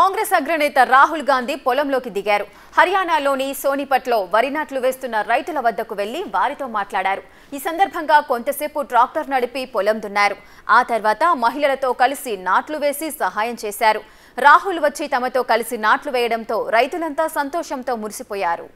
కాంగ్రెస్ అగ్రనేత రాహుల్ గాంధీ పొలంలోకి దిగారు హర్యానాలోని సోనిపట్లో వరి నాట్లు వేస్తున్న రైతుల వద్దకు వెళ్లి వారితో మాట్లాడారు ఈ సందర్భంగా కొంతసేపు ట్రాక్టర్ నడిపి పొలం దున్నారు ఆ తర్వాత మహిళలతో కలిసి నాట్లు వేసి సహాయం చేశారు రాహుల్ వచ్చి తమతో కలిసి నాట్లు వేయడంతో రైతులంతా సంతోషంతో మురిసిపోయారు